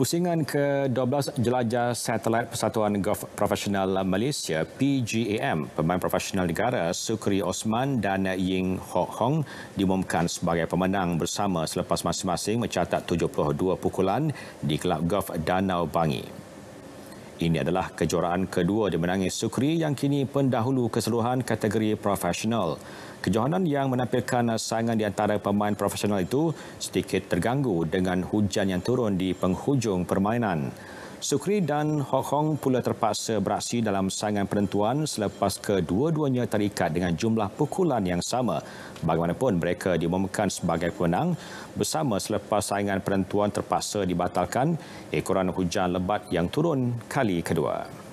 Pusingan ke-12 Jelajah Satelit Persatuan Golf Profesional Malaysia PGAM, pemain profesional negara Sukri Osman dan Ying Ho Hong diumumkan sebagai pemenang bersama selepas masing-masing mencatat 72 pukulan di Kelab Golf Danau Bangi. Ini adalah kejuaraan kedua di menangi Sukri yang kini pendahulu keseluruhan kategori profesional. Kejohanan yang menampilkan saingan di antara pemain profesional itu sedikit terganggu dengan hujan yang turun di penghujung permainan. Sukri dan Hong Kong pula terpaksa beraksi dalam saingan penentuan selepas kedua-duanya terikat dengan jumlah pukulan yang sama. Bagaimanapun, mereka diumumkan sebagai pemenang bersama selepas saingan penentuan terpaksa dibatalkan ekoran hujan lebat yang turun kali kedua.